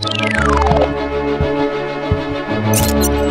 Thank you.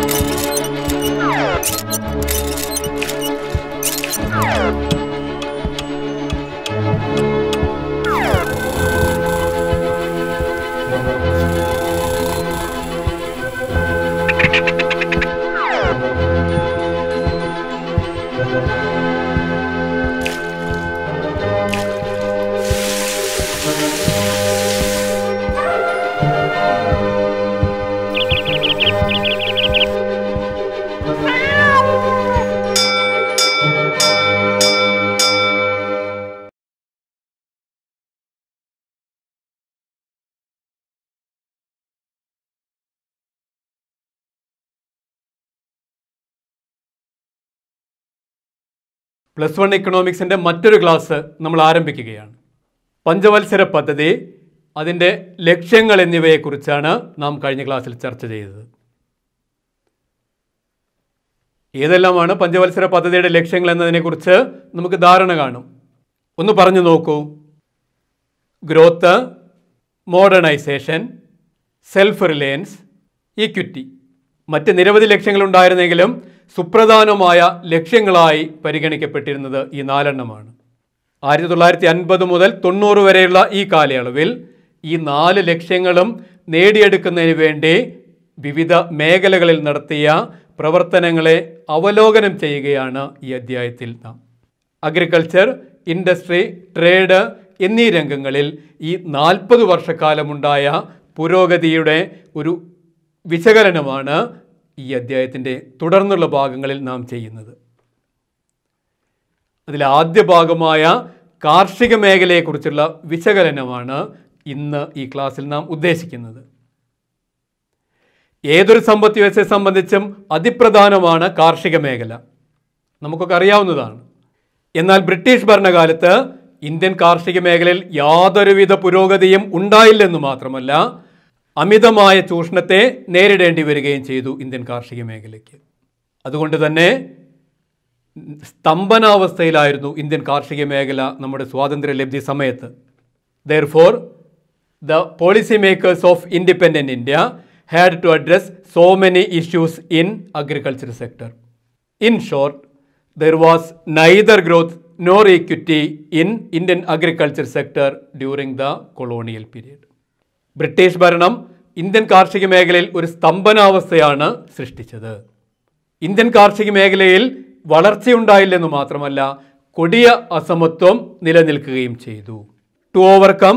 Plus one എക്കണോമിക്സിൻ്റെ മറ്റൊരു class നമ്മൾ ആരംഭിക്കുകയാണ് പഞ്ചവത്സര പദ്ധതി അതിൻ്റെ ലക്ഷ്യങ്ങൾ എന്നിവയെക്കുറിച്ചാണ് നാം കഴിഞ്ഞ ക്ലാസ്സിൽ ചർച്ച ചെയ്തത് ഏതെല്ലാമാണ് പഞ്ചവത്സര പദ്ധതിയുടെ ലക്ഷ്യങ്ങൾ എന്നതിനെക്കുറിച്ച് നമുക്ക് ധാരണ കാണും ഒന്ന് പറഞ്ഞു നോക്കൂ growth modernisation self reliance equity മറ്റ് നിരവധി ലക്ഷ്യങ്ങളുണ്ടായിരുന്നെങ്കിലും സുപ്രധാനമായ ലക്ഷ്യങ്ങളായി പരിഗണിക്കപ്പെട്ടിരുന്നത് ഈ നാലെണ്ണമാണ് ആയിരത്തി തൊള്ളായിരത്തി അൻപത് മുതൽ തൊണ്ണൂറ് വരെയുള്ള ഈ കാലയളവിൽ ഈ നാല് ലക്ഷ്യങ്ങളും നേടിയെടുക്കുന്നതിന് വേണ്ടി വിവിധ മേഖലകളിൽ നടത്തിയ പ്രവർത്തനങ്ങളെ അവലോകനം ചെയ്യുകയാണ് ഈ അധ്യായത്തിൽ നാം അഗ്രികൾച്ചർ ഇൻഡസ്ട്രി ട്രേഡ് എന്നീ രംഗങ്ങളിൽ ഈ നാൽപ്പത് വർഷക്കാലമുണ്ടായ പുരോഗതിയുടെ ഒരു വിശകലനമാണ് ഈ അദ്ധ്യായത്തിൻ്റെ തുടർന്നുള്ള ഭാഗങ്ങളിൽ നാം ചെയ്യുന്നത് അതിലെ ആദ്യ ഭാഗമായ കാർഷിക മേഖലയെക്കുറിച്ചുള്ള വിശകലനമാണ് ഇന്ന് ഈ ക്ലാസ്സിൽ നാം ഉദ്ദേശിക്കുന്നത് ഏതൊരു സമ്പത്ത് വ്യവസ്ഥയെ സംബന്ധിച്ചും അതിപ്രധാനമാണ് കാർഷിക മേഖല നമുക്കൊക്കെ അറിയാവുന്നതാണ് എന്നാൽ ബ്രിട്ടീഷ് ഭരണകാലത്ത് ഇന്ത്യൻ കാർഷിക മേഖലയിൽ യാതൊരുവിധ പുരോഗതിയും ഉണ്ടായില്ലെന്ന് മാത്രമല്ല അമിതമായ ചൂഷണത്തെ നേരിടേണ്ടി വരികയും ചെയ്തു ഇന്ത്യൻ കാർഷിക മേഖലയ്ക്ക് അതുകൊണ്ട് തന്നെ സ്തംഭനാവസ്ഥയിലായിരുന്നു ഇന്ത്യൻ കാർഷിക മേഖല നമ്മുടെ സ്വാതന്ത്ര്യലബ്ധി സമയത്ത് for the policy makers of independent India had to address so many issues in agriculture sector in short there was neither growth nor equity in Indian agriculture sector during the colonial period British ഭരണം Indian കാർഷിക മേഖലയിൽ ഒരു സ്തംഭനാവസ്ഥയാണ് സൃഷ്ടിച്ചത് Indian കാർഷിക മേഖലയിൽ വളർച്ചയുണ്ടായില്ലെന്ന് മാത്രമല്ല കൊടിയ അസമത്വം നിലനിൽക്കുകയും ചെയ്തു to overcome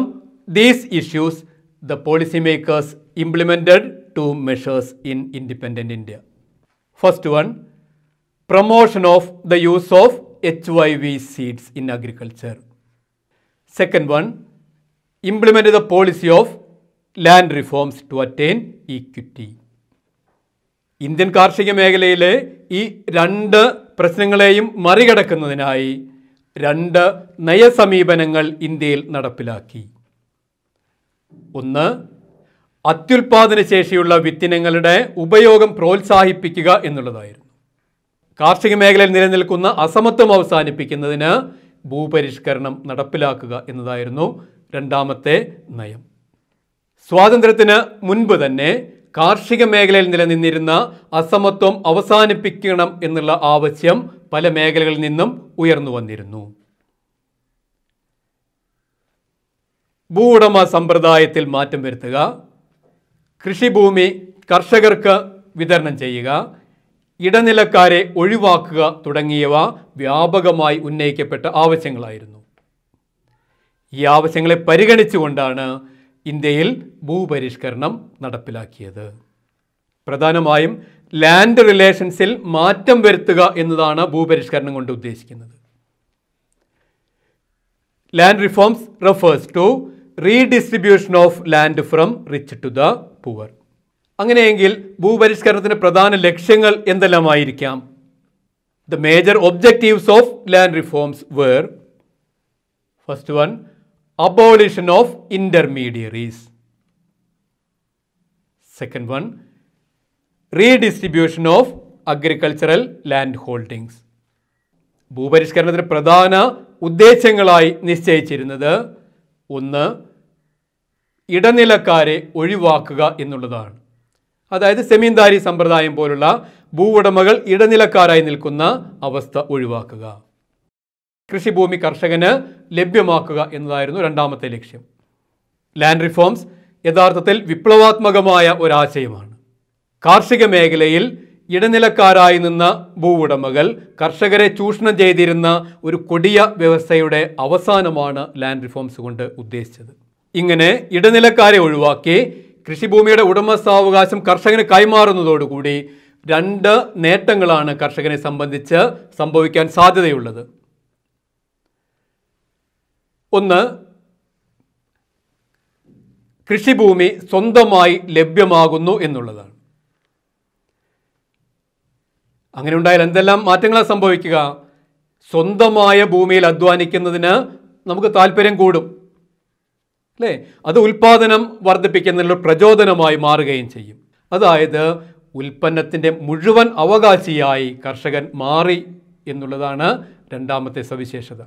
these issues the policy makers implemented two measures in independent India first one promotion of the use of H Y V seeds in agriculture second one implement the policy of land reforms to attain equity Indian കാർഷിക മേഖലയിലെ ഈ രണ്ട് പ്രശ്നങ്ങളെയും മറികടക്കുന്നതിനായി രണ്ട് നയസമീപനങ്ങൾ ഇന്ത്യയിൽ നടപ്പിലാക്കി ഒന്ന് അത്യുൽപാദന ശേഷിയുള്ള വിത്തിനങ്ങളുടെ ഉപയോഗം പ്രോത്സാഹിപ്പിക്കുക എന്നുള്ളതായിരുന്നു കാർഷിക മേഖലയിൽ നിലനിൽക്കുന്ന അസമത്വം അവസാനിപ്പിക്കുന്നതിന് ഭൂപരിഷ്കരണം നടപ്പിലാക്കുക എന്നതായിരുന്നു രണ്ടാമത്തെ നയം സ്വാതന്ത്ര്യത്തിന് മുൻപ് തന്നെ കാർഷിക മേഖലയിൽ നിലനിന്നിരുന്ന അസമത്വം അവസാനിപ്പിക്കണം എന്നുള്ള ആവശ്യം പല മേഖലകളിൽ നിന്നും ഉയർന്നു വന്നിരുന്നു ഉടമ സമ്പ്രദായത്തിൽ മാറ്റം വരുത്തുക കൃഷിഭൂമി കർഷകർക്ക് വിതരണം ചെയ്യുക ഇടനിലക്കാരെ ഒഴിവാക്കുക തുടങ്ങിയവ വ്യാപകമായി ഉന്നയിക്കപ്പെട്ട ആവശ്യങ്ങളായിരുന്നു ഈ ആവശ്യങ്ങളെ പരിഗണിച്ചുകൊണ്ടാണ് ഇന്ത്യയിൽ ഭൂപരിഷ്കരണം നടപ്പിലാക്കിയത് പ്രധാനമായും ലാൻഡ് റിലേഷൻസിൽ മാറ്റം വരുത്തുക എന്നതാണ് ഭൂപരിഷ്കരണം കൊണ്ട് ഉദ്ദേശിക്കുന്നത് land reforms refers to redistribution of land from rich to the poor അങ്ങനെയെങ്കിൽ ഭൂപരിഷ്കരണത്തിൻ്റെ പ്രധാന ലക്ഷ്യങ്ങൾ എന്തെല്ലാമായിരിക്കാം the major objectives of land reforms were first one abolition of intermediaries second one redistribution of agricultural land holdings ഭൂപരിഷ്കരണത്തിന് പ്രധാന ഉദ്ദേശങ്ങളായി നിശ്ചയിച്ചിരുന്നത് ഒന്ന് ഇടനിലക്കാരെ ഒഴിവാക്കുക എന്നുള്ളതാണ് അതായത് സെമീന്ദാരി സമ്പ്രദായം പോലുള്ള ഭൂവുടമകൾ ഇടനിലക്കാരായി നിൽക്കുന്ന അവസ്ഥ ഒഴിവാക്കുക കൃഷിഭൂമി കർഷകന് ലഭ്യമാക്കുക എന്നതായിരുന്നു രണ്ടാമത്തെ ലക്ഷ്യം ലാൻഡ് റിഫോംസ് യഥാർത്ഥത്തിൽ വിപ്ലവാത്മകമായ ഒരാശയമാണ് കാർഷിക മേഖലയിൽ ഇടനിലക്കാരായി നിന്ന ഭൂവുടമകൾ കർഷകരെ ചൂഷണം ചെയ്തിരുന്ന ഒരു കൊടിയ വ്യവസ്ഥയുടെ അവസാനമാണ് ലാൻഡ് റിഫോംസ് കൊണ്ട് ഉദ്ദേശിച്ചത് ഇങ്ങനെ ഇടനിലക്കാരെ ഒഴിവാക്കി കൃഷിഭൂമിയുടെ ഉടമസ്ഥാവകാശം കർഷകന് കൈമാറുന്നതോടുകൂടി രണ്ട് നേട്ടങ്ങളാണ് കർഷകനെ സംബന്ധിച്ച് സംഭവിക്കാൻ സാധ്യതയുള്ളത് ഒന്ന് കൃഷിഭൂമി സ്വന്തമായി ലഭ്യമാകുന്നു എന്നുള്ളതാണ് അങ്ങനെ ഉണ്ടായാൽ എന്തെല്ലാം മാറ്റങ്ങളാണ് സംഭവിക്കുക സ്വന്തമായ ഭൂമിയിൽ അധ്വാനിക്കുന്നതിന് നമുക്ക് താല്പര്യം കൂടും അല്ലേ അത് ഉൽപ്പാദനം വർദ്ധിപ്പിക്കുന്നതിനുള്ള പ്രചോദനമായി മാറുകയും ചെയ്യും അതായത് ഉൽപ്പന്നത്തിൻ്റെ മുഴുവൻ അവകാശിയായി കർഷകൻ മാറി എന്നുള്ളതാണ് രണ്ടാമത്തെ സവിശേഷത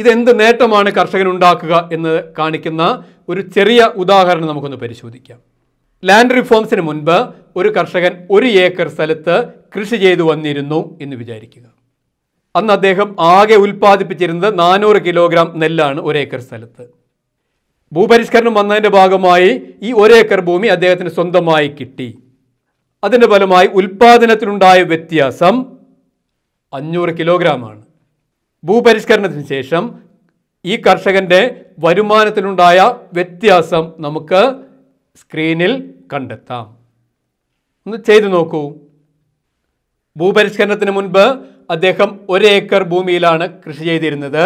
ഇതെന്ത് നേട്ടമാണ് കർഷകൻ ഉണ്ടാക്കുക എന്ന് കാണിക്കുന്ന ഒരു ചെറിയ ഉദാഹരണം നമുക്കൊന്ന് പരിശോധിക്കാം ലാൻഡ് റിഫോംസിന് മുൻപ് ഒരു കർഷകൻ ഒരു ഏക്കർ സ്ഥലത്ത് കൃഷി ചെയ്തു വന്നിരുന്നു എന്ന് വിചാരിക്കുക അന്ന് അദ്ദേഹം ആകെ ഉൽപ്പാദിപ്പിച്ചിരുന്നത് നാനൂറ് കിലോഗ്രാം നെല്ലാണ് ഒരേക്കർ സ്ഥലത്ത് ഭൂപരിഷ്കരണം വന്നതിൻ്റെ ഭാഗമായി ഈ ഒരേക്കർ ഭൂമി അദ്ദേഹത്തിന് സ്വന്തമായി കിട്ടി അതിൻ്റെ ഫലമായി ഉൽപ്പാദനത്തിനുണ്ടായ വ്യത്യാസം അഞ്ഞൂറ് കിലോഗ്രാമാണ് ഭൂപരിഷ്കരണത്തിന് ശേഷം ഈ കർഷകൻ്റെ വരുമാനത്തിലുണ്ടായ വ്യത്യാസം നമുക്ക് സ്ക്രീനിൽ കണ്ടെത്താം ഒന്ന് ചെയ്തു നോക്കൂ ഭൂപരിഷ്കരണത്തിന് മുൻപ് അദ്ദേഹം ഒരു ഏക്കർ ഭൂമിയിലാണ് കൃഷി ചെയ്തിരുന്നത്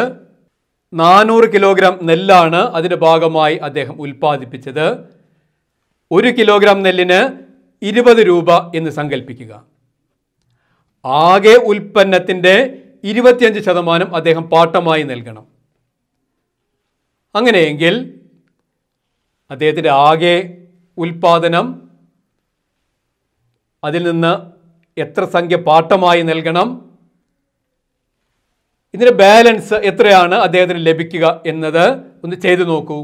നാനൂറ് കിലോഗ്രാം നെല്ലാണ് അതിൻ്റെ ഭാഗമായി അദ്ദേഹം ഉൽപ്പാദിപ്പിച്ചത് ഒരു കിലോഗ്രാം നെല്ലിന് ഇരുപത് രൂപ എന്ന് സങ്കല്പിക്കുക ആകെ ഉൽപ്പന്നത്തിൻ്റെ ഇരുപത്തിയഞ്ച് ശതമാനം അദ്ദേഹം പാട്ടമായി നൽകണം അങ്ങനെയെങ്കിൽ അദ്ദേഹത്തിൻ്റെ ആകെ ഉൽപാദനം അതിൽ നിന്ന് എത്ര സംഖ്യ പാട്ടമായി നൽകണം ഇതിൻ്റെ ബാലൻസ് എത്രയാണ് അദ്ദേഹത്തിന് ലഭിക്കുക എന്നത് ഒന്ന് ചെയ്തു നോക്കൂ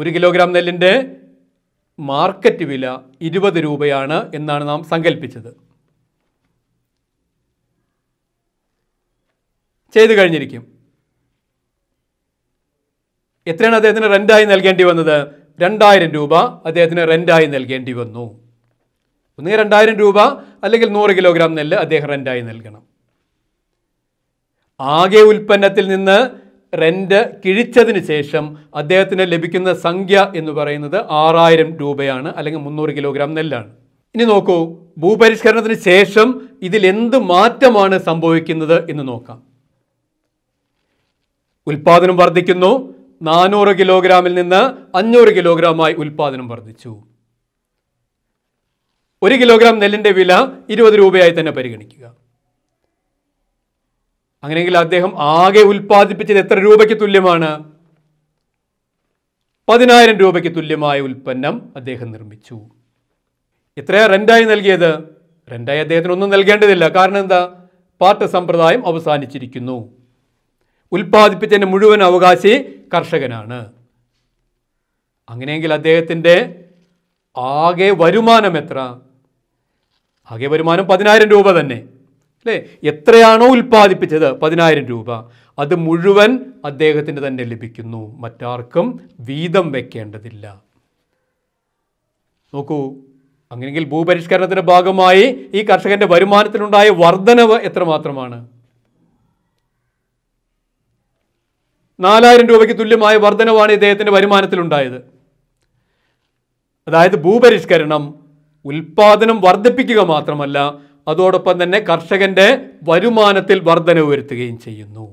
ഒരു കിലോഗ്രാം നെല്ലിൻ്റെ മാർക്കറ്റ് വില ഇരുപത് രൂപയാണ് എന്നാണ് നാം സങ്കല്പിച്ചത് ചെയ്തു കഴിഞ്ഞിരിക്കും എത്രയാണ് അദ്ദേഹത്തിന് റെൻ്റായി നൽകേണ്ടി വന്നത് രണ്ടായിരം രൂപ അദ്ദേഹത്തിന് റെൻ്റായി നൽകേണ്ടി വന്നു ഒന്നുകിൽ രണ്ടായിരം രൂപ അല്ലെങ്കിൽ നൂറ് കിലോഗ്രാം നെല്ല് അദ്ദേഹം റെൻ്റായി നൽകണം ആകെ ഉൽപ്പന്നത്തിൽ നിന്ന് റെൻ്റ് കിഴിച്ചതിന് ശേഷം അദ്ദേഹത്തിന് ലഭിക്കുന്ന സംഖ്യ എന്ന് പറയുന്നത് ആറായിരം രൂപയാണ് അല്ലെങ്കിൽ മുന്നൂറ് കിലോഗ്രാം നെല്ലാണ് ഇനി നോക്കൂ ഭൂപരിഷ്കരണത്തിന് ശേഷം ഇതിൽ എന്ത് മാറ്റമാണ് സംഭവിക്കുന്നത് എന്ന് നോക്കാം ഉൽപാദനം വർദ്ധിക്കുന്നു നാനൂറ് കിലോഗ്രാമിൽ നിന്ന് അഞ്ഞൂറ് കിലോഗ്രാമായി ഉൽപാദനം വർദ്ധിച്ചു ഒരു കിലോഗ്രാം നെല്ലിൻ്റെ വില ഇരുപത് രൂപയായി തന്നെ പരിഗണിക്കുക അങ്ങനെയെങ്കിൽ അദ്ദേഹം ആകെ ഉൽപ്പാദിപ്പിച്ചത് എത്ര രൂപയ്ക്ക് തുല്യമാണ് പതിനായിരം രൂപയ്ക്ക് തുല്യമായ ഉൽപ്പന്നം അദ്ദേഹം നിർമ്മിച്ചു എത്രയാ റെൻ്റായി നൽകിയത് റെൻ്റായി അദ്ദേഹത്തിന് ഒന്നും നൽകേണ്ടതില്ല കാരണം എന്താ പാട്ട സമ്പ്രദായം അവസാനിച്ചിരിക്കുന്നു ഉൽപ്പാദിപ്പിച്ചതിൻ്റെ മുഴുവൻ അവകാശി കർഷകനാണ് അങ്ങനെയെങ്കിൽ അദ്ദേഹത്തിൻ്റെ ആകെ വരുമാനം എത്ര ആകെ വരുമാനം പതിനായിരം രൂപ തന്നെ അല്ലേ എത്രയാണോ ഉൽപ്പാദിപ്പിച്ചത് പതിനായിരം രൂപ അത് മുഴുവൻ അദ്ദേഹത്തിന് തന്നെ ലഭിക്കുന്നു മറ്റാർക്കും വീതം വെക്കേണ്ടതില്ല നോക്കൂ അങ്ങനെയെങ്കിൽ ഭൂപരിഷ്കരണത്തിൻ്റെ ഭാഗമായി ഈ കർഷകൻ്റെ വരുമാനത്തിനുണ്ടായ വർധനവ് എത്രമാത്രമാണ് നാലായിരം രൂപയ്ക്ക് തുല്യമായ വർധനവാണ് ഇദ്ദേഹത്തിൻ്റെ വരുമാനത്തിലുണ്ടായത് അതായത് ഭൂപരിഷ്കരണം ഉൽപാദനം വർദ്ധിപ്പിക്കുക മാത്രമല്ല അതോടൊപ്പം തന്നെ കർഷകന്റെ വരുമാനത്തിൽ വർധനവ് വരുത്തുകയും ചെയ്യുന്നു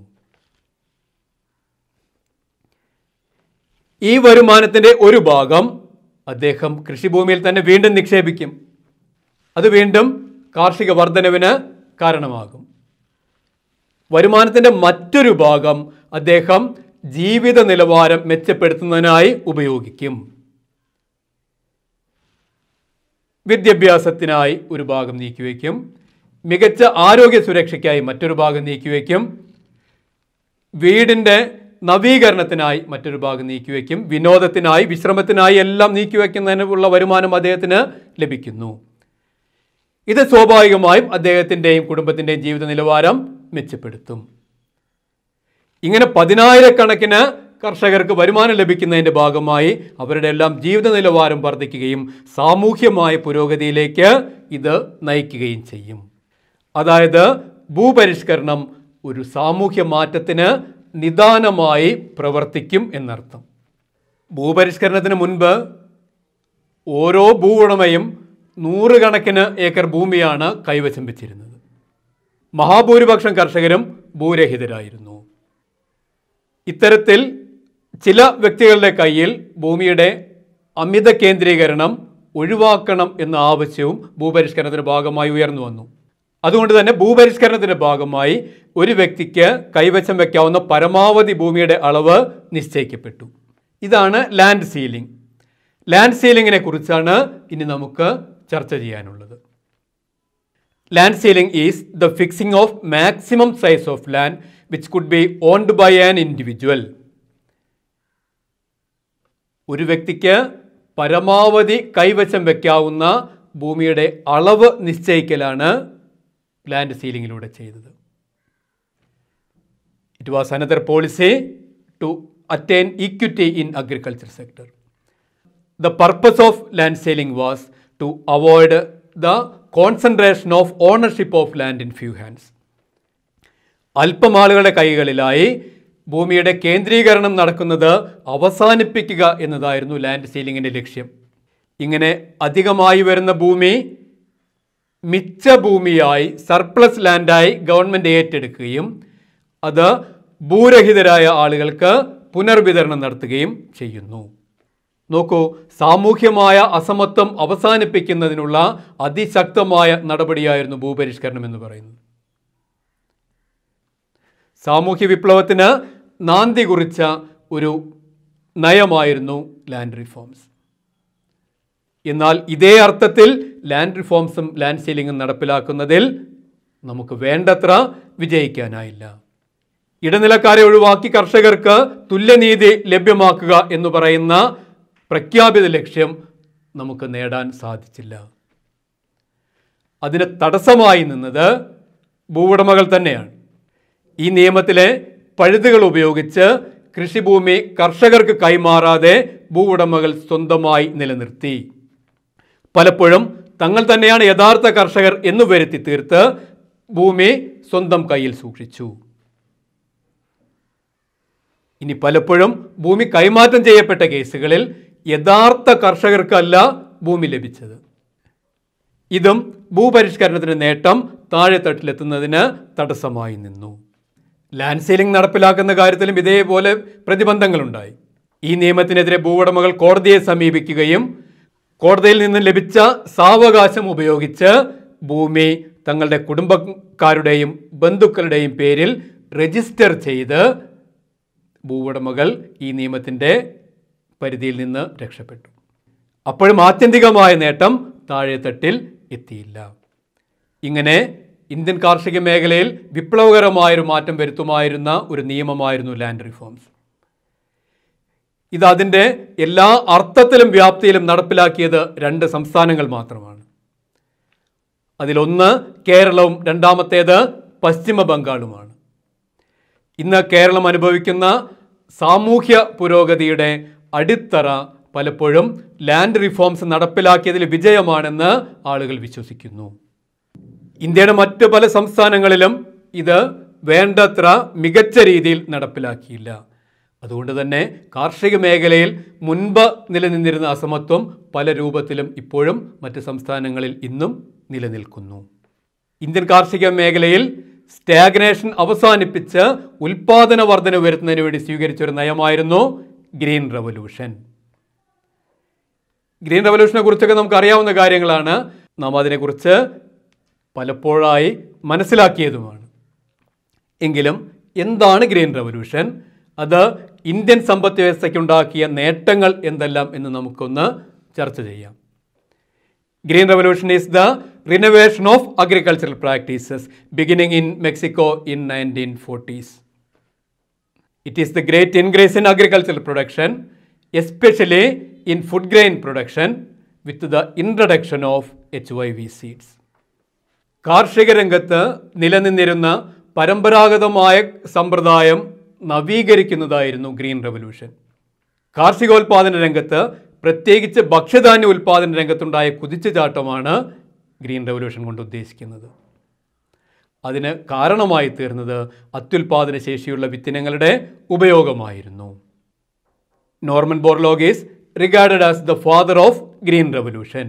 ഈ വരുമാനത്തിൻ്റെ ഒരു ഭാഗം അദ്ദേഹം കൃഷിഭൂമിയിൽ തന്നെ വീണ്ടും നിക്ഷേപിക്കും അത് വീണ്ടും കാർഷിക വർധനവിന് കാരണമാകും വരുമാനത്തിൻ്റെ മറ്റൊരു ഭാഗം അദ്ദേഹം ജീവിത നിലവാരം മെച്ചപ്പെടുത്തുന്നതിനായി ഉപയോഗിക്കും വിദ്യാഭ്യാസത്തിനായി ഒരു ഭാഗം നീക്കിവയ്ക്കും മികച്ച ആരോഗ്യ സുരക്ഷയ്ക്കായി മറ്റൊരു ഭാഗം നീക്കിവയ്ക്കും വീടിൻ്റെ നവീകരണത്തിനായി മറ്റൊരു ഭാഗം നീക്കിവയ്ക്കും വിനോദത്തിനായി വിശ്രമത്തിനായി എല്ലാം നീക്കിവെക്കുന്നതിനുള്ള വരുമാനം അദ്ദേഹത്തിന് ലഭിക്കുന്നു ഇത് സ്വാഭാവികമായും അദ്ദേഹത്തിൻ്റെയും കുടുംബത്തിൻ്റെയും ജീവിത നിലവാരം മെച്ചപ്പെടുത്തും ഇങ്ങനെ പതിനായിരക്കണക്കിന് കർഷകർക്ക് വരുമാനം ലഭിക്കുന്നതിൻ്റെ ഭാഗമായി അവരുടെ എല്ലാം ജീവിത നിലവാരം വർദ്ധിക്കുകയും സാമൂഹ്യമായ പുരോഗതിയിലേക്ക് ഇത് നയിക്കുകയും ചെയ്യും അതായത് ഭൂപരിഷ്കരണം ഒരു സാമൂഹ്യ മാറ്റത്തിന് നിദാനമായി പ്രവർത്തിക്കും എന്നർത്ഥം ഭൂപരിഷ്കരണത്തിന് മുൻപ് ഓരോ ഭൂവുടമയും നൂറുകണക്കിന് ഏക്കർ ഭൂമിയാണ് കൈവശം വെച്ചിരുന്നത് മഹാഭൂരിപക്ഷം കർഷകരും ഭൂരഹിതരായിരുന്നു ഇത്തരത്തിൽ ചില വ്യക്തികളുടെ കയ്യിൽ ഭൂമിയുടെ അമിത കേന്ദ്രീകരണം ഒഴിവാക്കണം എന്ന ആവശ്യവും ഭൂപരിഷ്കരണത്തിന്റെ ഭാഗമായി ഉയർന്നു വന്നു അതുകൊണ്ട് തന്നെ ഭൂപരിഷ്കരണത്തിൻ്റെ ഭാഗമായി ഒരു വ്യക്തിക്ക് കൈവശം വയ്ക്കാവുന്ന പരമാവധി ഭൂമിയുടെ അളവ് നിശ്ചയിക്കപ്പെട്ടു ഇതാണ് ലാൻഡ് സീലിംഗ് ലാൻഡ് സീലിങ്ങിനെ കുറിച്ചാണ് ഇനി നമുക്ക് ചർച്ച ചെയ്യാനുള്ളത് land selling is the fixing of maximum size of land which could be owned by an individual ഒരു വ്യക്തിക്ക് പരമാവധി കൈവശം വയ്ക്കാവുന്ന ഭൂമിയുടെ അളവ് നിശ്ചയിക്കലാണ് ലാൻഡ് സീലിംഗിലൂടെ ചെയ്തത് it was another policy to attain equity in agriculture sector the purpose of land ceiling was to avoid the concentration of ownership of land in few hands അല്പമാളുകളുടെ കൈകളിലായി ഭൂമിയുടെ കേന്ദ്രീകരണം നടക്കുന്നത് അവസാനിപ്പിക്കുക എന്നതായിരുന്നു ലാൻഡ് സീലിങ്ങിൻ്റെ ലക്ഷ്യം ഇങ്ങനെ അധികമായി വരുന്ന ഭൂമി മിച്ച ഭൂമിയായി സർപ്ലസ് ലാൻഡായി ഗവൺമെൻറ് ഏറ്റെടുക്കുകയും അത് ഭൂരഹിതരായ ആളുകൾക്ക് പുനർവിതരണം നടത്തുകയും ചെയ്യുന്നു നോക്കൂ സാമൂഹ്യമായ അസമത്വം അവസാനിപ്പിക്കുന്നതിനുള്ള അതിശക്തമായ നടപടിയായിരുന്നു ഭൂപരിഷ്കരണം എന്ന് പറയുന്നത് സാമൂഹ്യ വിപ്ലവത്തിന് നാന്തി കുറിച്ച ഒരു നയമായിരുന്നു ലാൻഡ് റിഫോംസ് എന്നാൽ ഇതേ അർത്ഥത്തിൽ ലാൻഡ് റിഫോംസും ലാൻഡ് സീലിംഗും നടപ്പിലാക്കുന്നതിൽ നമുക്ക് വേണ്ടത്ര വിജയിക്കാനായില്ല ഇടനിലക്കാരെ ഒഴിവാക്കി കർഷകർക്ക് തുല്യനീതി ലഭ്യമാക്കുക എന്ന് പറയുന്ന പ്രഖ്യാപിത ലക്ഷ്യം നമുക്ക് നേടാൻ സാധിച്ചില്ല അതിന് തടസ്സമായി നിന്നത് ഭൂവുടമകൾ തന്നെയാണ് ഈ നിയമത്തിലെ പഴുതുകൾ ഉപയോഗിച്ച് കൃഷിഭൂമി കർഷകർക്ക് കൈമാറാതെ ഭൂവുടമകൾ സ്വന്തമായി നിലനിർത്തി പലപ്പോഴും തങ്ങൾ തന്നെയാണ് യഥാർത്ഥ കർഷകർ എന്ന് വരുത്തി തീർത്ത് ഭൂമി സ്വന്തം കയ്യിൽ സൂക്ഷിച്ചു ഇനി പലപ്പോഴും ഭൂമി കൈമാറ്റം ചെയ്യപ്പെട്ട കേസുകളിൽ യഥാർത്ഥ കർഷകർക്കല്ല ഭൂമി ലഭിച്ചത് ഇതും ഭൂപരിഷ്കരണത്തിൻ്റെ നേട്ടം താഴെത്തട്ടിലെത്തുന്നതിന് തടസ്സമായി നിന്നു ലാൻഡ് സീലിംഗ് നടപ്പിലാക്കുന്ന കാര്യത്തിലും ഇതേപോലെ പ്രതിബന്ധങ്ങളുണ്ടായി ഈ നിയമത്തിനെതിരെ ഭൂവുടമകൾ കോടതിയെ സമീപിക്കുകയും കോടതിയിൽ നിന്ന് ലഭിച്ച സാവകാശം ഉപയോഗിച്ച് ഭൂമി തങ്ങളുടെ കുടുംബക്കാരുടെയും ബന്ധുക്കളുടെയും പേരിൽ രജിസ്റ്റർ ചെയ്ത് ഭൂവുടമകൾ ഈ നിയമത്തിൻ്റെ പരിധിയിൽ നിന്ന് രക്ഷപ്പെട്ടു അപ്പോഴും ആത്യന്തികമായ നേട്ടം താഴെത്തട്ടിൽ എത്തിയില്ല ഇങ്ങനെ ഇന്ത്യൻ കാർഷിക മേഖലയിൽ വിപ്ലവകരമായൊരു മാറ്റം വരുത്തുമായിരുന്ന ഒരു നിയമമായിരുന്നു ലാൻഡ് റിഫോംസ് ഇതതിൻ്റെ എല്ലാ അർത്ഥത്തിലും വ്യാപ്തിയിലും നടപ്പിലാക്കിയത് രണ്ട് സംസ്ഥാനങ്ങൾ മാത്രമാണ് അതിലൊന്ന് കേരളവും രണ്ടാമത്തേത് പശ്ചിമ ബംഗാളുമാണ് ഇന്ന് കേരളം അനുഭവിക്കുന്ന സാമൂഹ്യ പുരോഗതിയുടെ അടിത്തറ പലപ്പോഴും ലാൻഡ് റിഫോംസ് നടപ്പിലാക്കിയതിൽ വിജയമാണെന്ന് ആളുകൾ വിശ്വസിക്കുന്നു ഇന്ത്യയുടെ മറ്റ് പല സംസ്ഥാനങ്ങളിലും ഇത് വേണ്ടത്ര മികച്ച രീതിയിൽ നടപ്പിലാക്കിയില്ല അതുകൊണ്ട് തന്നെ കാർഷിക മേഖലയിൽ മുൻപ് നിലനിന്നിരുന്ന അസമത്വം പല രൂപത്തിലും ഇപ്പോഴും മറ്റ് സംസ്ഥാനങ്ങളിൽ ഇന്നും നിലനിൽക്കുന്നു ഇന്ത്യൻ കാർഷിക മേഖലയിൽ സ്റ്റാഗ്നേഷൻ അവസാനിപ്പിച്ച് ഉൽപാദന വർധന വരുത്തുന്നതിന് വേണ്ടി സ്വീകരിച്ചൊരു നയമായിരുന്നു ഗ്രീൻ റവല്യൂഷൻ ഗ്രീൻ റവല്യൂഷനെ കുറിച്ചൊക്കെ നമുക്ക് അറിയാവുന്ന കാര്യങ്ങളാണ് നാം അതിനെക്കുറിച്ച് പലപ്പോഴായി മനസ്സിലാക്കിയതുമാണ് എങ്കിലും എന്താണ് ഗ്രീൻ റവല്യൂഷൻ അത് ഇന്ത്യൻ സമ്പദ് വ്യവസ്ഥയ്ക്കുണ്ടാക്കിയ നേട്ടങ്ങൾ എന്തെല്ലാം എന്ന് നമുക്കൊന്ന് ചർച്ച ചെയ്യാം green revolution is the renovation of agricultural practices beginning in Mexico in nineteen forties It is the great increase in agricultural production, especially in food with the with of introduction of HYV seeds. കാർഷിക രംഗത്ത് നിലനിന്നിരുന്ന പരമ്പരാഗതമായ സമ്പ്രദായം നവീകരിക്കുന്നതായിരുന്നു green revolution കാർഷികോൽപാദന രംഗത്ത് പ്രത്യേകിച്ച് ഭക്ഷ്യധാന്യ ഉൽപാദന രംഗത്തുണ്ടായ കുതിച്ചുചാട്ടമാണ് green revolution കൊണ്ട് ഉദ്ദേശിക്കുന്നത് അതിന് കാരണമായി തീർന്നത് അത്യുൽപാദന ശേഷിയുള്ള വിത്തിനങ്ങളുടെ ഉപയോഗമായിരുന്നു Norman Borlaug is regarded as the father of green revolution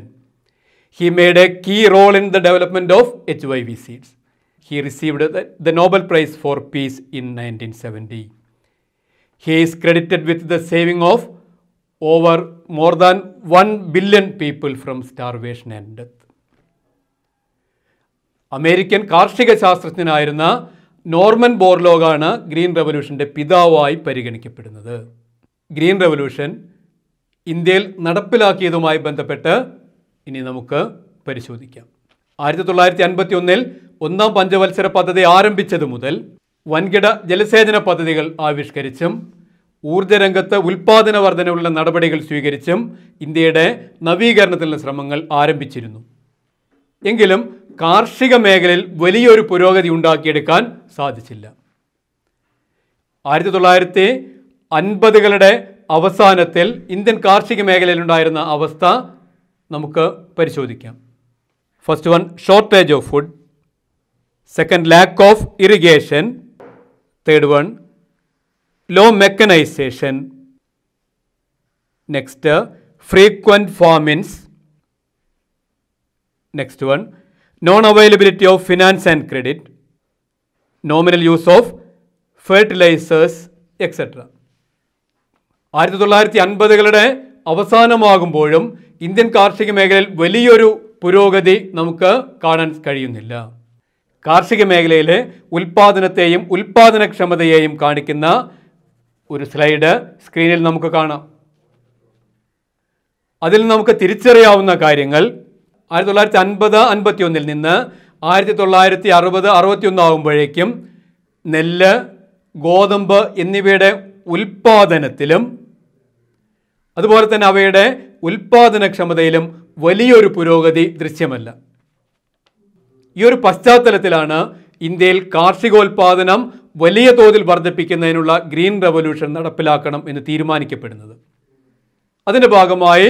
he made a key role in the development of H Y V seeds he received the Nobel prize for peace in nineteen seventy he is credited with the saving of over more than one billion people from starvation and death American കാർഷിക ശാസ്ത്രജ്ഞനായിരുന്ന Norman ബോർലോഗാണ് green റെവല്യൂഷന്റെ പിതാവായി പരിഗണിക്കപ്പെടുന്നത് green revolution ഇന്ത്യയിൽ നടപ്പിലാക്കിയതുമായി ബന്ധപ്പെട്ട് ഇനി നമുക്ക് പരിശോധിക്കാം ആയിരത്തി തൊള്ളായിരത്തി അൻപത്തി ഒന്നിൽ ഒന്നാം പഞ്ചവത്സര പദ്ധതി ആരംഭിച്ചതു മുതൽ വൻകിട ജലസേചന പദ്ധതികൾ ആവിഷ്കരിച്ചും ഊർജ്ജരംഗത്ത് ഉൽപ്പാദന വർധനയുള്ള നടപടികൾ സ്വീകരിച്ചും ഇന്ത്യയുടെ നവീകരണത്തിനുള്ള ശ്രമങ്ങൾ ആരംഭിച്ചിരുന്നു എങ്കിലും കാർഷിക മേഖലയിൽ വലിയൊരു പുരോഗതി ഉണ്ടാക്കിയെടുക്കാൻ സാധിച്ചില്ല ആയിരത്തി തൊള്ളായിരത്തി അൻപതുകളുടെ അവസാനത്തിൽ ഇന്ത്യൻ കാർഷിക മേഖലയിലുണ്ടായിരുന്ന അവസ്ഥ നമുക്ക് പരിശോധിക്കാം first one shortage of food second lack of irrigation third one low mechanisation next frequent famines next one non availability of finance and credit nominal use of fertilisers etcetera ആയിരത്തി തൊള്ളായിരത്തി അൻപതുകളുടെ അവസാനമാകുമ്പോഴും ഇന്ത്യൻ കാർഷിക മേഖലയിൽ വലിയൊരു പുരോഗതി നമുക്ക് കാണാൻ കഴിയുന്നില്ല കാർഷിക മേഖലയിലെ ഉൽപ്പാദനത്തെയും ഉൽപ്പാദനക്ഷമതയെയും കാണിക്കുന്ന ഒരു സ്ലൈഡ് സ്ക്രീനിൽ നമുക്ക് കാണാം അതിൽ നമുക്ക് തിരിച്ചറിയാവുന്ന കാര്യങ്ങൾ ആയിരത്തി തൊള്ളായിരത്തി അൻപത് അൻപത്തി ഒന്നിൽ നിന്ന് ആയിരത്തി തൊള്ളായിരത്തി അറുപത് അറുപത്തിയൊന്ന് ആകുമ്പോഴേക്കും നെല്ല് ഗോതമ്പ് എന്നിവയുടെ ഉൽപ്പാദനത്തിലും അതുപോലെ തന്നെ അവയുടെ ഉൽപ്പാദനക്ഷമതയിലും വലിയൊരു പുരോഗതി ദൃശ്യമല്ല ഈ ഒരു പശ്ചാത്തലത്തിലാണ് ഇന്ത്യയിൽ കാർഷികോൽപാദനം വലിയ തോതിൽ വർദ്ധിപ്പിക്കുന്നതിനുള്ള ഗ്രീൻ റവല്യൂഷൻ നടപ്പിലാക്കണം എന്ന് തീരുമാനിക്കപ്പെടുന്നത് അതിൻ്റെ ഭാഗമായി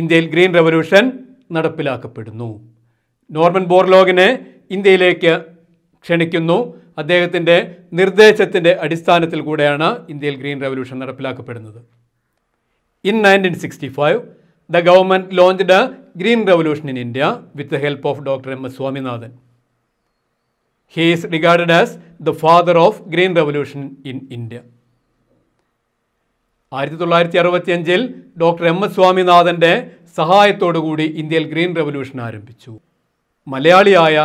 ഇന്ത്യയിൽ ഗ്രീൻ റെവല്യൂഷൻ നടപ്പിലാക്കപ്പെടുന്നു നോർമൻ ബോർലോഗിനെ ഇന്ത്യയിലേക്ക് ക്ഷണിക്കുന്നു അദ്ദേഹത്തിൻ്റെ നിർദ്ദേശത്തിൻ്റെ അടിസ്ഥാനത്തിൽ കൂടെയാണ് ഇന്ത്യയിൽ ഗ്രീൻ റെവല്യൂഷൻ നടപ്പിലാക്കപ്പെടുന്നത് in nineteen sixty five the government launched green revolution in India with the help of doctor M S Swaminathan he is regarded as the father of green revolution in India ആയിരത്തി തൊള്ളായിരത്തി അറുപത്തിയഞ്ചിൽ doctor M S സ്വാമിനാഥൻ്റെ സഹായത്തോടുകൂടി ഇന്ത്യയിൽ green revolution ആരംഭിച്ചു മലയാളിയായ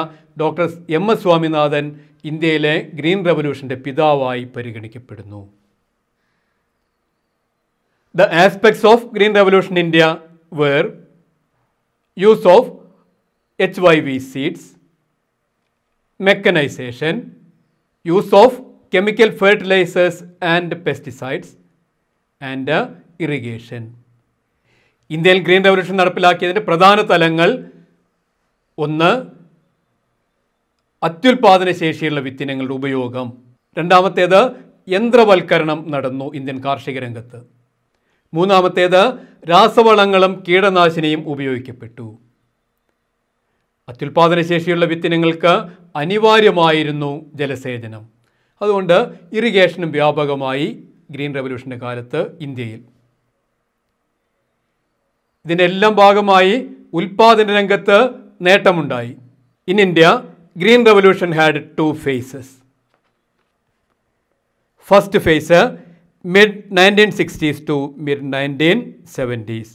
doctor M S Swaminathan ഇന്ത്യയിലെ green റെവല്യൂഷൻ്റെ പിതാവായി പരിഗണിക്കപ്പെടുന്നു the aspects of green revolution India were use of H Y V seeds mechanisation use of chemical fertilisers and pesticides and irrigation uh, ഇന്ത്യയിൽ ഗ്രീൻ റവല്യൂഷൻ നടപ്പിലാക്കിയതിൻ്റെ പ്രധാന തലങ്ങൾ ഒന്ന് അത്യുൽപാദന ശേഷിയുള്ള വിത്തിനങ്ങളുടെ ഉപയോഗം രണ്ടാമത്തേത് യന്ത്രവൽക്കരണം നടന്നു ഇന്ത്യൻ കാർഷിക രംഗത്ത് മൂന്നാമത്തേത് രാസവളങ്ങളും കീടനാശിനിയും ഉപയോഗിക്കപ്പെട്ടു അത്യുൽപാദന ശേഷിയുള്ള വിത്തിനങ്ങൾക്ക് അനിവാര്യമായിരുന്നു ജലസേചനം അതുകൊണ്ട് ഇറിഗേഷനും വ്യാപകമായി ഗ്രീൻ റെവല്യൂഷൻ്റെ കാലത്ത് ഇന്ത്യയിൽ ഇതിൻ്റെ എല്ലാം ഭാഗമായി ഉൽപാദന രംഗത്ത് നേട്ടമുണ്ടായി in India green revolution had two phases first phase mid nineteen sixties to mid nineteen seventies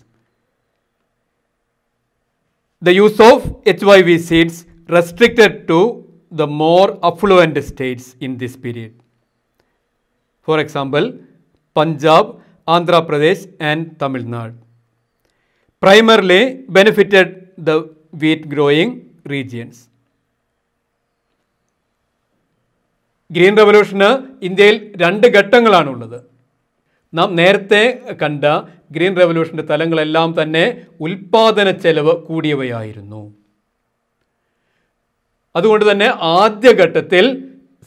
the use of H Y V seeds restricted to the more affluent states in this period for example Punjab Andhra Pradesh and Tamil Nadu primarily benefited the wheat growing regions. Green റവല്യൂഷന് ഇന്ത്യയിൽ രണ്ട് ഘട്ടങ്ങളാണുള്ളത് നാം നേരത്തെ കണ്ട green റവല്യൂഷൻ്റെ തലങ്ങളെല്ലാം തന്നെ ഉൽപാദന ചെലവ് കൂടിയവയായിരുന്നു അതുകൊണ്ട് തന്നെ ആദ്യ ഘട്ടത്തിൽ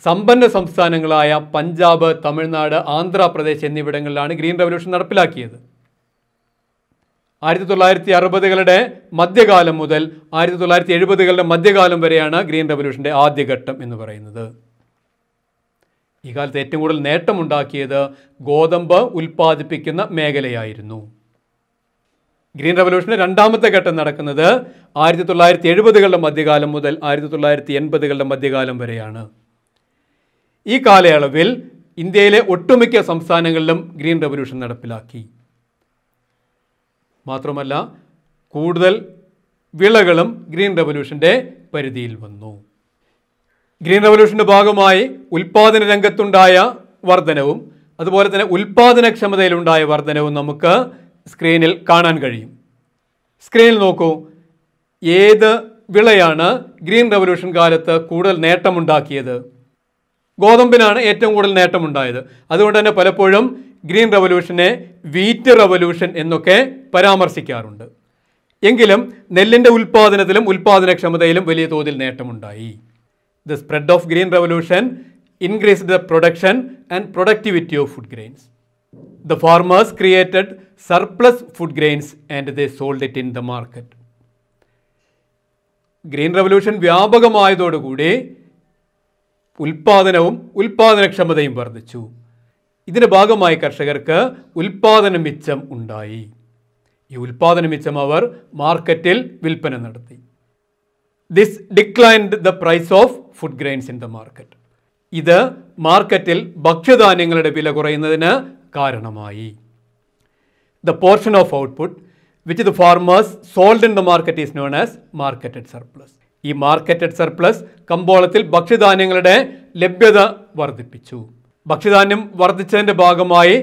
സമ്പന്ന സംസ്ഥാനങ്ങളായ പഞ്ചാബ് തമിഴ്നാട് ആന്ധ്രാപ്രദേശ് എന്നിവിടങ്ങളിലാണ് ഗ്രീൻ റവല്യൂഷൻ നടപ്പിലാക്കിയത് ആയിരത്തി തൊള്ളായിരത്തി അറുപതുകളുടെ മധ്യകാലം മുതൽ ആയിരത്തി തൊള്ളായിരത്തി എഴുപതുകളുടെ മധ്യകാലം വരെയാണ് ഗ്രീൻ റവല്യൂഷൻ്റെ ആദ്യഘട്ടം എന്ന് പറയുന്നത് ഈ കാലത്ത് ഏറ്റവും കൂടുതൽ നേട്ടമുണ്ടാക്കിയത് ഗോതമ്പ് ഉൽപ്പാദിപ്പിക്കുന്ന മേഖലയായിരുന്നു ഗ്രീൻ റവല്യൂഷൻ്റെ രണ്ടാമത്തെ ഘട്ടം നടക്കുന്നത് ആയിരത്തി തൊള്ളായിരത്തി എഴുപതുകളുടെ മധ്യകാലം മുതൽ ആയിരത്തി തൊള്ളായിരത്തി എൺപതുകളുടെ മധ്യകാലം വരെയാണ് ഈ കാലയളവിൽ ഇന്ത്യയിലെ ഒട്ടുമിക്ക സംസ്ഥാനങ്ങളിലും ഗ്രീൻ റെവല്യൂഷൻ നടപ്പിലാക്കി മാത്രമല്ല കൂടുതൽ വിളകളും ഗ്രീൻ റവല്യൂഷൻ്റെ പരിധിയിൽ വന്നു ഗ്രീൻ റവല്യൂഷൻ്റെ ഭാഗമായി ഉൽപ്പാദന രംഗത്തുണ്ടായ വർധനവും അതുപോലെ തന്നെ ഉൽപ്പാദനക്ഷമതയിലുണ്ടായ വർധനവും നമുക്ക് സ്ക്രീനിൽ കാണാൻ കഴിയും സ്ക്രീനിൽ നോക്കൂ ഏത് വിളയാണ് ഗ്രീൻ റെവല്യൂഷൻ കാലത്ത് കൂടുതൽ നേട്ടമുണ്ടാക്കിയത് ഗോതമ്പിനാണ് ഏറ്റവും കൂടുതൽ നേട്ടമുണ്ടായത് അതുകൊണ്ട് തന്നെ പലപ്പോഴും ഗ്രീൻ റവല്യൂഷനെ വീറ്റ് റവല്യൂഷൻ എന്നൊക്കെ പരാമർശിക്കാറുണ്ട് എങ്കിലും നെല്ലിൻ്റെ ഉൽപ്പാദനത്തിലും ഉൽപ്പാദനക്ഷമതയിലും വലിയ തോതിൽ നേട്ടമുണ്ടായി the spread of green revolution increase the production and productivity of food grains the farmers created surplus food grains and they sold it in the market green revolution വ്യാപകമായതോടുകൂടി ഉൽപാദനവും ഉൽപാദനക്ഷമതയും വർദ്ധിച്ചു ഇതിൻ്റെ ഭാഗമായി കർഷകർക്ക് ഉൽപാദന മിച്ചം ഉണ്ടായി ഈ ഉൽപാദന മിച്ചം അവർ മാർക്കറ്റിൽ വിൽപ്പന നടത്തി this declined the price of food grains in the market ഇത് മാർക്കറ്റിൽ ഭക്ഷ്യധാന്യങ്ങളുടെ വില കുറയുന്നതിന് കാരണമായി the portion of output which the farmers sold in the market is known as marketed surplus ഈ മാർക്കറ്റഡ് സർപ്ലസ് കമ്പോളത്തിൽ ഭക്ഷ്യധാന്യങ്ങളുടെ ലഭ്യത വർദ്ധിപ്പിച്ചു ഭക്ഷ്യധാന്യം വർദ്ധിച്ചതിൻ്റെ ഭാഗമായി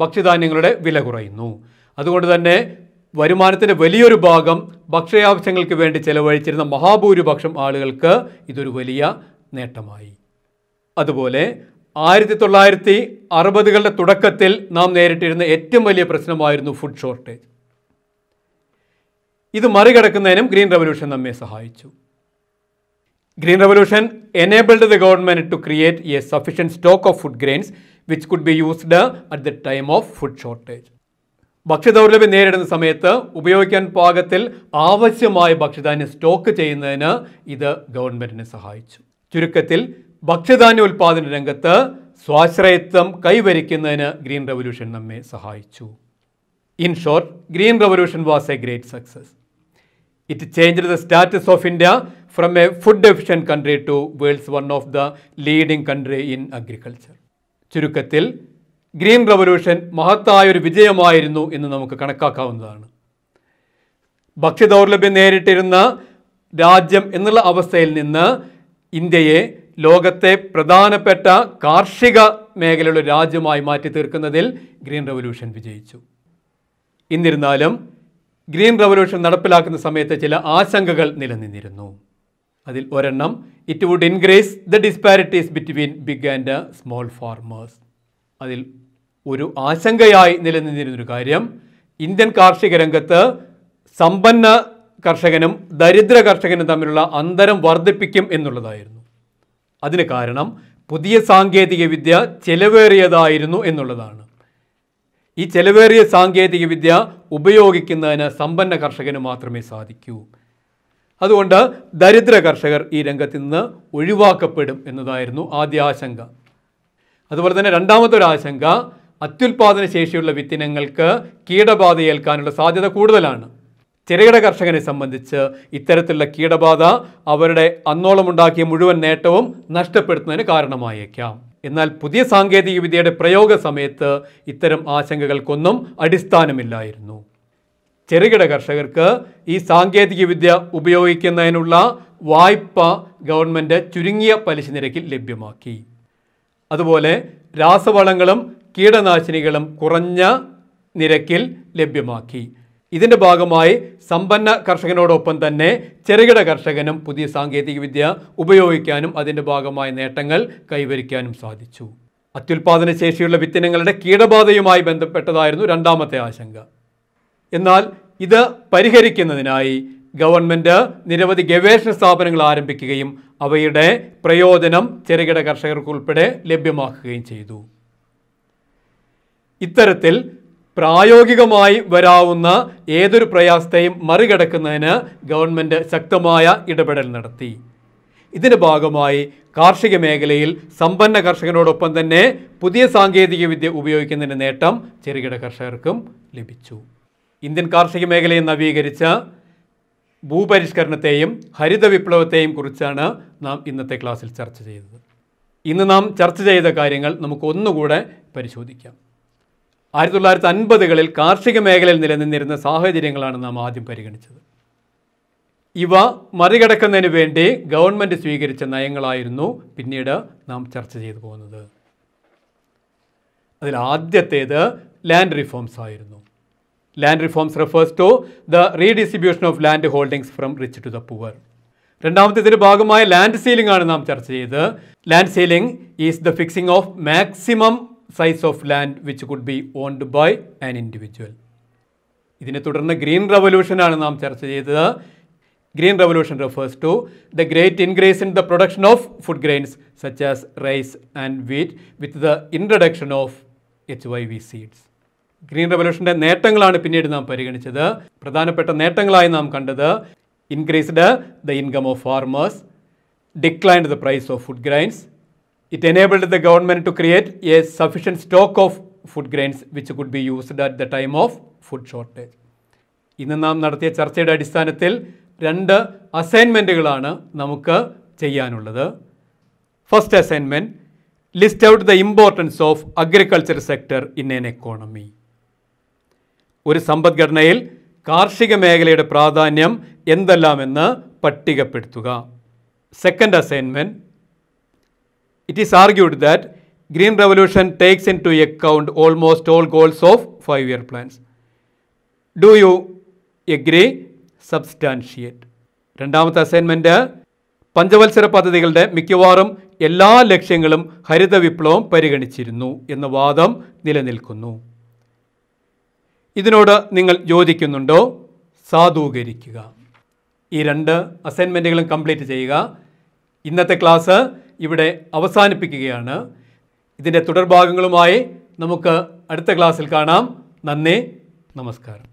ഭക്ഷ്യധാന്യങ്ങളുടെ വില കുറയുന്നു അതുകൊണ്ട് തന്നെ വരുമാനത്തിൻ്റെ വലിയൊരു ഭാഗം ഭക്ഷ്യാവശ്യങ്ങൾക്ക് വേണ്ടി ചെലവഴിച്ചിരുന്ന മഹാഭൂരിപക്ഷം ആളുകൾക്ക് ഇതൊരു വലിയ നേട്ടമായി അതുപോലെ ആയിരത്തി തൊള്ളായിരത്തി അറുപതുകളുടെ തുടക്കത്തിൽ നാം നേരിട്ടിരുന്ന ഏറ്റവും വലിയ പ്രശ്നമായിരുന്നു ഫുഡ് ഷോർട്ടേജ് ഇത് മറികടക്കുന്നതിനും ഗ്രീൻ റവല്യൂഷൻ നമ്മെ സഹായിച്ചു Green Revolution enabled the government to create a sufficient stock of food grains which could be used uh, at the time of food shortage. ഭക്ഷ്യദൗർലഭ്യം നേരിടുന്ന സമയത്ത് ഉപയോഗിക്കാൻ പാകത്തിൽ ആവശ്യമായ ഭക്ഷ്യധാന്യം സ്റ്റോക്ക് ചെയ്യുന്നതിന് ഇത് ഗവൺമെൻറ്റിനെ സഹായിച്ചു ചുരുക്കത്തിൽ ഭക്ഷ്യധാന്യ ഉൽപ്പാദന രംഗത്ത് സ്വാശ്രയത്വം കൈവരിക്കുന്നതിന് ഗ്രീൻ റെവല്യൂഷൻ നമ്മെ സഹായിച്ചു in short green revolution was a great success it change the status of India from a food deficient country to world's one of the leading country in agriculture. ചുരുക്കത്തിൽ ഗ്രീൻ റവല്യൂഷൻ മഹത്തായൊരു വിജയമായിരുന്നു എന്ന് നമുക്ക് കണക്കാക്കാവുന്നതാണ് ഭക്ഷ്യദൗർലഭ്യം നേരിട്ടിരുന്ന രാജ്യം എന്നുള്ള അവസ്ഥയിൽ നിന്ന് ഇന്ത്യയെ ലോകത്തെ പ്രധാനപ്പെട്ട കാർഷിക മേഖലയുള്ള രാജ്യമായി മാറ്റി തീർക്കുന്നതിൽ ഗ്രീൻ റവല്യൂഷൻ വിജയിച്ചു എന്നിരുന്നാലും ഗ്രീൻ റവല്യൂഷൻ നടപ്പിലാക്കുന്ന സമയത്ത് ചില ആശങ്കകൾ നിലനിന്നിരുന്നു അതിൽ ഒരെണ്ണം it would increase the disparities between big and small farmers അതിൽ ഒരു ആശങ്കയായി നിലനിന്നിരുന്നൊരു കാര്യം ഇന്ത്യൻ കാർഷിക രംഗത്ത് സമ്പന്ന കർഷകനും ദരിദ്ര കർഷകനും തമ്മിലുള്ള അന്തരം വർദ്ധിപ്പിക്കും എന്നുള്ളതായിരുന്നു അതിന് കാരണം പുതിയ സാങ്കേതികവിദ്യ ചെലവേറിയതായിരുന്നു എന്നുള്ളതാണ് ഈ ചെലവേറിയ സാങ്കേതികവിദ്യ ഉപയോഗിക്കുന്നതിന് സമ്പന്ന കർഷകന് മാത്രമേ സാധിക്കൂ അതുകൊണ്ട് ദരിദ്ര കർഷകർ ഈ രംഗത്ത് നിന്ന് ഒഴിവാക്കപ്പെടും എന്നതായിരുന്നു ആദ്യ ആശങ്ക അതുപോലെ തന്നെ രണ്ടാമത്തെ ഒരു ആശങ്ക അത്യുൽപാദന ശേഷിയുള്ള വിത്തിനങ്ങൾക്ക് കീടബാധ ഏൽക്കാനുള്ള സാധ്യത കൂടുതലാണ് ചെറുകിട കർഷകനെ സംബന്ധിച്ച് ഇത്തരത്തിലുള്ള കീടബാധ അവരുടെ ഉണ്ടാക്കിയ മുഴുവൻ നേട്ടവും നഷ്ടപ്പെടുത്തുന്നതിന് കാരണമായേക്കാം എന്നാൽ പുതിയ സാങ്കേതികവിദ്യയുടെ പ്രയോഗ സമയത്ത് ഇത്തരം ആശങ്കകൾക്കൊന്നും അടിസ്ഥാനമില്ലായിരുന്നു ചെറുകിട കർഷകർക്ക് ഈ സാങ്കേതികവിദ്യ ഉപയോഗിക്കുന്നതിനുള്ള വായ്പ ഗവൺമെൻറ് ചുരുങ്ങിയ പലിശ നിരക്കിൽ ലഭ്യമാക്കി അതുപോലെ രാസവളങ്ങളും കീടനാശിനികളും കുറഞ്ഞ നിരക്കിൽ ലഭ്യമാക്കി ഇതിൻ്റെ ഭാഗമായി സമ്പന്ന കർഷകനോടൊപ്പം തന്നെ ചെറുകിട കർഷകനും പുതിയ സാങ്കേതികവിദ്യ ഉപയോഗിക്കാനും അതിൻ്റെ ഭാഗമായ നേട്ടങ്ങൾ കൈവരിക്കാനും സാധിച്ചു അത്യുൽപാദന ശേഷിയുള്ള വിത്തിനങ്ങളുടെ കീടബാധയുമായി ബന്ധപ്പെട്ടതായിരുന്നു രണ്ടാമത്തെ ആശങ്ക എന്നാൽ ഇത് പരിഹരിക്കുന്നതിനായി ഗവൺമെൻറ് നിരവധി ഗവേഷണ സ്ഥാപനങ്ങൾ ആരംഭിക്കുകയും അവയുടെ പ്രയോജനം ചെറുകിട കർഷകർക്കുൾപ്പെടെ ലഭ്യമാക്കുകയും ചെയ്തു ഇത്തരത്തിൽ പ്രായോഗികമായി വരാവുന്ന ഏതൊരു പ്രയാസത്തെയും മറികടക്കുന്നതിന് ഗവൺമെൻറ് ശക്തമായ ഇടപെടൽ നടത്തി ഇതിൻ്റെ ഭാഗമായി കാർഷിക മേഖലയിൽ സമ്പന്ന കർഷകനോടൊപ്പം തന്നെ പുതിയ സാങ്കേതികവിദ്യ ഉപയോഗിക്കുന്നതിൻ്റെ നേട്ടം ചെറുകിട കർഷകർക്കും ലഭിച്ചു ഇന്ത്യൻ കാർഷിക മേഖലയെ നവീകരിച്ച ഭൂപരിഷ്കരണത്തെയും ഹരിത വിപ്ലവത്തെയും കുറിച്ചാണ് നാം ഇന്നത്തെ ക്ലാസ്സിൽ ചർച്ച ചെയ്തത് ഇന്ന് നാം ചർച്ച ചെയ്ത കാര്യങ്ങൾ നമുക്ക് ഒന്നുകൂടെ പരിശോധിക്കാം ആയിരത്തി തൊള്ളായിരത്തി അൻപതുകളിൽ കാർഷിക മേഖലയിൽ നിലനിന്നിരുന്ന സാഹചര്യങ്ങളാണ് നാം ആദ്യം പരിഗണിച്ചത് ഇവ മറികടക്കുന്നതിന് വേണ്ടി ഗവൺമെൻറ് സ്വീകരിച്ച നയങ്ങളായിരുന്നു പിന്നീട് നാം ചർച്ച ചെയ്തു പോകുന്നത് അതിൽ ആദ്യത്തേത് ലാൻഡ് റിഫോംസ് ആയിരുന്നു land reforms refers to the redistribution of land holdings from rich to the poor രണ്ടാമത്തെ രണ്ടാമത്തേതിൻ്റെ ഭാഗമായ ലാൻഡ് സീലിംഗ് ആണ് നാം ചർച്ച ചെയ്ത് land ceiling is the fixing of maximum size of land which could be owned by an individual ഇതിനെ തുടർന്ന് green റവല്യൂഷനാണ് നാം ചർച്ച ചെയ്തത് green revolution refers to the great increase in the production of food grains such as rice and wheat with the introduction of H Y V seeds ഗ്രീൻ റെവല്യൂഷൻ്റെ നേട്ടങ്ങളാണ് പിന്നീട് നാം പരിഗണിച്ചത് പ്രധാനപ്പെട്ട നേട്ടങ്ങളായി നാം കണ്ടത് increased the income of farmers declined the price of food grains it enabled the government to create a sufficient stock of food grains which could be used at the time of food shortage ഇന്ന് നാം നടത്തിയ ചർച്ചയുടെ അടിസ്ഥാനത്തിൽ രണ്ട് അസൈൻമെൻറ്റുകളാണ് നമുക്ക് ചെയ്യാനുള്ളത് first assignment list out the importance of agriculture sector in an economy ഒരു സമ്പദ്ഘടനയിൽ കാർഷിക മേഖലയുടെ പ്രാധാന്യം എന്തെല്ലാമെന്ന് പട്ടികപ്പെടുത്തുക second assignment it is argued that green revolution takes into account almost all goals of five year plans do you agree substantiate രണ്ടാമത്തെ assignment പഞ്ചവത്സര പദ്ധതികളുടെ മിക്കവാറും എല്ലാ ലക്ഷ്യങ്ങളും ഹരിത വിപ്ലവം പരിഗണിച്ചിരുന്നു എന്ന വാദം നിലനിൽക്കുന്നു ഇതിനോട് നിങ്ങൾ യോജിക്കുന്നുണ്ടോ സാധൂകരിക്കുക ഈ രണ്ട് അസൈൻമെൻറ്റുകളും കംപ്ലീറ്റ് ചെയ്യുക ഇന്നത്തെ ക്ലാസ് ഇവിടെ അവസാനിപ്പിക്കുകയാണ് ഇതിൻ്റെ തുടർഭാഗങ്ങളുമായി നമുക്ക് അടുത്ത ക്ലാസ്സിൽ കാണാം നന്ദി നമസ്കാരം